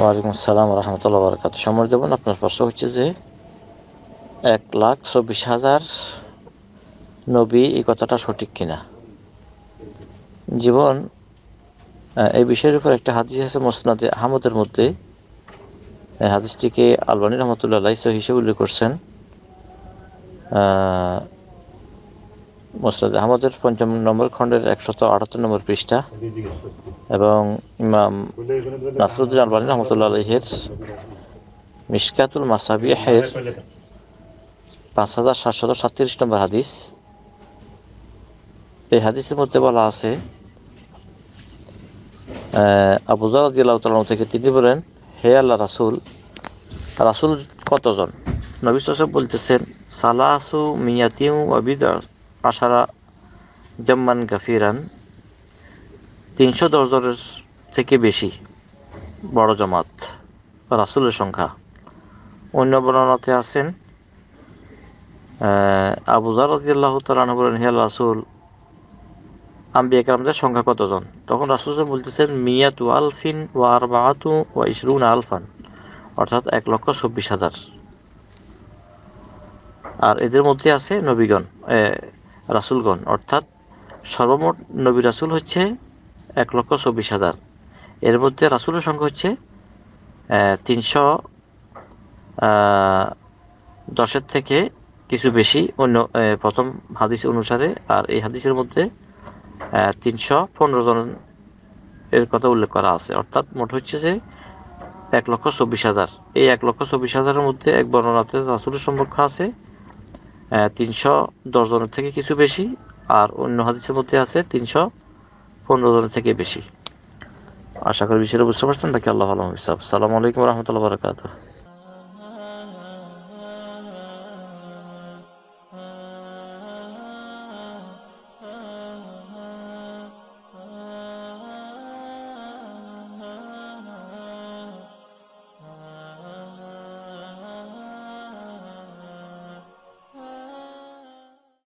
ওয়ালাইকুম আসসালাম রহমতুল্লাহ বরকাত সময় দেবেন আপনার প্রশ্ন হচ্ছে যে এক লাখ চব্বিশ হাজার নবী এই কথাটা সঠিক কিনা জীবন এই বিষয়ের উপর একটা হাদিস আছে মোসনাদ আহমদের মধ্যে হাদিসটিকে আলবানী রহমতুল্লাহ লাইস হিসেবে উল্লেখ করছেন মোসনাদ আহমদের পঞ্চম নম্বর খণ্ডের একশত আটাত্তর নম্বর পৃষ্ঠা এবং ইমাম নাসরুদ্দিন আলবানী রহমতুল্লাহ আলহের মিসকাতুল মাসাবিহের পাঁচ হাজার সাতশত সাতত্রিশ নম্বর হাদিস এই হাদিসের মধ্যে বলা আছে আবুজাল্লাহ তালাম থেকে তিনি বলেন হে আল্লাহ রাসুল রাসুল কতজন নবী সাহেব বলতেছেন সালাসু মিয়াতিউ অবিদ আশারা জম্মান গাফিরান তিনশো দশ জনের থেকে বেশি বড় জমাত রাসুলের সংখ্যা অন্য বর্ণনাতে আছেন আবু জারদাহ তালান বলেন হিয়াল রাসুল আম্বি একরামদের সংখ্যা কতজন তখন রাসুল বলতেছেন মিয়াতু আলফিন ও আর বাহাতু ও ইসরুন আলফান অর্থাৎ এক লক্ষ চব্বিশ হাজার আর এদের মধ্যে আছে নবীগণ রাসুলগণ অর্থাৎ সর্বমোট নবী রাসুল হচ্ছে এক লক্ষ চব্বিশ হাজার এর মধ্যে রাসুলের সংখ্যা হচ্ছে তিনশো দশের থেকে কিছু বেশি অন্য প্রথম হাদিস অনুসারে আর এই হাদিসের মধ্যে তিনশো পনেরো জন এর কথা উল্লেখ করা আছে অর্থাৎ মোট হচ্ছে যে এক লক্ষ চব্বিশ হাজার এই এক লক্ষ চব্বিশ হাজারের মধ্যে এক বর্ণনাতে রাসুলের সম্পর্ক আছে তিনশো দশ জনের থেকে কিছু বেশি আর অন্য হাদিসের মধ্যে আছে তিনশো পনেরো জনের থেকে বেশি আশা করি বিষয়টা বুঝতে পারছেন নাকি আল্লাহ আলম হিসাব সালামু আলাইকুম রহমতুল্লাহ বারকাত